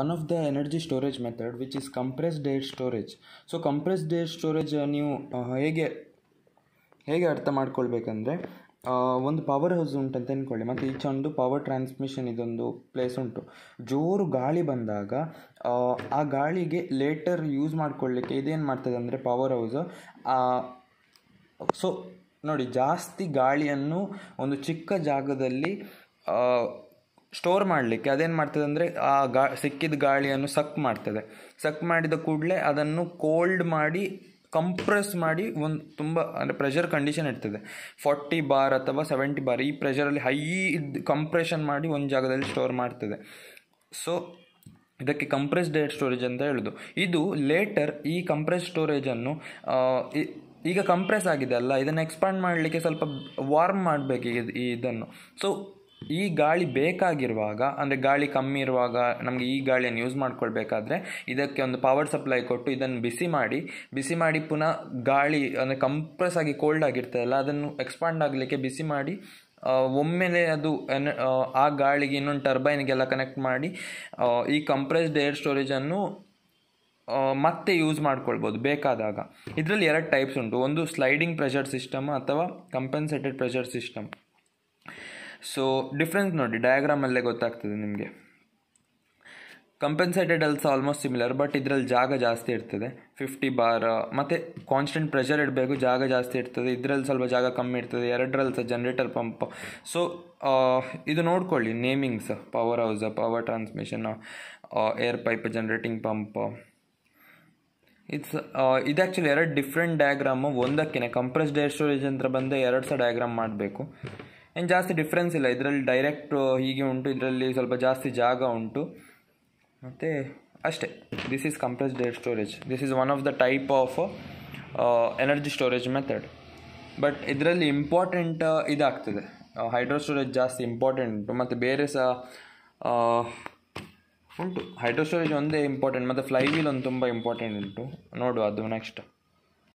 one uh, of of energy storage method which which is compressed storage storage so compressed air storage uh, ನೀವು uh, ಹೇಗೆ ಹೇಗೆ ಅರ್ಥ ಮಾಡ್ಕೊಳ್ಬೇಕಂದ್ರೆ ಒಂದು power house ಉಂಟು ಅಂತ ಅಂದ್ಕೊಳ್ಳಿ ಮತ್ತು ಈಚೊಂದು ಪವರ್ ಟ್ರಾನ್ಸ್ಮಿಷನ್ ಇದೊಂದು ಪ್ಲೇಸ್ ಉಂಟು ಜೋರು ಗಾಳಿ ಬಂದಾಗ ಆ ಗಾಳಿಗೆ ಲೇಟರ್ ಯೂಸ್ ಮಾಡ್ಕೊಳ್ಳಿಕ್ಕೆ ಇದೇನು ಮಾಡ್ತದೆ ಅಂದರೆ ಪವರ್ ಹೌಸು ಸೊ ನೋಡಿ ಜಾಸ್ತಿ ಗಾಳಿಯನ್ನು ಒಂದು ಚಿಕ್ಕ ಜಾಗದಲ್ಲಿ ಸ್ಟೋರ್ ಮಾಡಲಿಕ್ಕೆ ಅದೇನು ಮಾಡ್ತದೆ ಅಂದರೆ ಆ ಗಾ ಸಿಕ್ಕಿದ ಗಾಳಿಯನ್ನು ಸಕ್ ಮಾಡ್ತದೆ ಸಕ್ ಮಾಡಿದ ಕೂಡಲೇ ಅದನ್ನು ಕೋಲ್ಡ್ ಮಾಡಿ ಕಂಪ್ರೆಸ್ ಮಾಡಿ ಒಂದು ತುಂಬ ಅಂದರೆ ಪ್ರೆಷರ್ ಕಂಡೀಷನ್ ಇರ್ತದೆ ಫಾರ್ಟಿ ಬಾರ್ ಅಥವಾ ಸೆವೆಂಟಿ ಬಾರ್ ಈ ಪ್ರೆಷರಲ್ಲಿ ಹೈ ಇದ್ದು ಕಂಪ್ರೆಷನ್ ಮಾಡಿ ಒಂದು ಜಾಗದಲ್ಲಿ ಸ್ಟೋರ್ ಮಾಡ್ತದೆ ಸೊ ಇದಕ್ಕೆ ಕಂಪ್ರೆಸ್ಡ್ ಏರ್ ಸ್ಟೋರೇಜ್ ಅಂತ ಹೇಳೋದು ಇದು ಲೇಟರ್ ಈ ಕಂಪ್ರೆಸ್ ಸ್ಟೋರೇಜನ್ನು ಈಗ ಕಂಪ್ರೆಸ್ ಆಗಿದೆ ಅಲ್ಲ ಇದನ್ನು ಎಕ್ಸ್ಪಾಂಡ್ ಮಾಡಲಿಕ್ಕೆ ಸ್ವಲ್ಪ ವಾರ್ಮ್ ಮಾಡಬೇಕು ಇದನ್ನು ಸೊ ಈ ಗಾಳಿ ಬೇಕಾಗಿರುವಾಗ ಅಂದರೆ ಗಾಳಿ ಕಮ್ಮಿ ಇರುವಾಗ ನಮಗೆ ಈ ಗಾಳಿಯನ್ನು ಯೂಸ್ ಮಾಡ್ಕೊಳ್ಬೇಕಾದ್ರೆ ಇದಕ್ಕೆ ಒಂದು ಪವರ್ ಸಪ್ಲೈ ಕೊಟ್ಟು ಇದನ್ನು ಬಿಸಿ ಮಾಡಿ ಬಿಸಿ ಮಾಡಿ ಪುನಃ ಗಾಳಿ ಅಂದರೆ ಕಂಪ್ರೆಸ್ ಆಗಿ ಕೋಲ್ಡ್ ಆಗಿರ್ತದಲ್ಲ ಅದನ್ನು ಎಕ್ಸ್ಪಾಂಡ್ ಆಗಲಿಕ್ಕೆ ಬಿಸಿ ಮಾಡಿ ಒಮ್ಮೆಲೆ ಅದು ಆ ಗಾಳಿಗೆ ಇನ್ನೊಂದು ಟರ್ಬೈನ್ಗೆಲ್ಲ ಕನೆಕ್ಟ್ ಮಾಡಿ ಈ ಕಂಪ್ರೆಸ್ಡ್ ಏರ್ ಸ್ಟೋರೇಜನ್ನು ಮತ್ತೆ ಯೂಸ್ ಮಾಡ್ಕೊಳ್ಬೋದು ಬೇಕಾದಾಗ ಇದರಲ್ಲಿ ಎರಡು ಟೈಪ್ಸ್ ಉಂಟು ಒಂದು ಸ್ಲೈಡಿಂಗ್ ಪ್ರೆಷರ್ ಸಿಸ್ಟಮ್ ಅಥವಾ compensated pressure system so difference ನೋಡಿ ಡಯಾಗ್ರಾಮಲ್ಲೇ ಗೊತ್ತಾಗ್ತದೆ ನಿಮಗೆ compensated also almost similar but ಇದರಲ್ಲಿ ಜಾಗ ಜಾಸ್ತಿ ಇರ್ತದೆ ಫಿಫ್ಟಿ ಬಾರ್ ಮತ್ತು ಕಾನ್ಸ್ಟೆಂಟ್ ಪ್ರೆಷರ್ ಇಡಬೇಕು ಜಾಗ ಜಾಸ್ತಿ ಇರ್ತದೆ ಇದರಲ್ಲಿ ಸ್ವಲ್ಪ ಜಾಗ ಕಮ್ಮಿ ಇರ್ತದೆ ಎರಡರಲ್ಲಿ ಸಹ ಜನ್ರೇಟರ್ ಪಂಪ್ ಸೊ ಇದು ನೋಡ್ಕೊಳ್ಳಿ namings power house power transmission air pipe generating pump it's ಇದು ಆ್ಯಕ್ಚುಲಿ ಎರಡು ಡಿಫ್ರೆಂಟ್ ಡಯಾಗ್ರಾಮು ಒಂದಕ್ಕೇ ಕಂಪ್ರೆಸ್ಡ್ ಏರ್ ಸ್ಟೋರೇಜ್ ಅಂತ ಬಂದೆ ಎರಡು ಸಹ ಡಯಾಗ್ರಾಮ್ ಮಾಡಬೇಕು ಏನು ಜಾಸ್ತಿ ಡಿಫ್ರೆನ್ಸ್ ಇಲ್ಲ ಇದರಲ್ಲಿ ಡೈರೆಕ್ಟ್ ಹೀಗೆ ಉಂಟು ಇದರಲ್ಲಿ ಸ್ವಲ್ಪ ಜಾಸ್ತಿ ಜಾಗ ಉಂಟು ಮತ್ತು ಅಷ್ಟೇ this is compressed storage this is one of the type of energy storage method but ಇದರಲ್ಲಿ ಇಂಪಾರ್ಟೆಂಟ್ ಇದಾಗ್ತದೆ ಹೈಡ್ರೋ ಸ್ಟೋರೇಜ್ ಜಾಸ್ತಿ ಇಂಪಾರ್ಟೆಂಟ್ ಉಂಟು ಮತ್ತು ಬೇರೆ ಸಹ ಉಂಟು ಹೈಡ್ರೋ ಸ್ಟೋರೇಜ್ ಒಂದೇ ಇಂಪಾರ್ಟೆಂಟ್ ಮತ್ತು ಫ್ಲೈ ವೀಲ್ ಒಂದು ತುಂಬ ಇಂಪಾರ್ಟೆಂಟ್ ಉಂಟು ನೋಡುವ ಅದು ನೆಕ್ಸ್ಟ್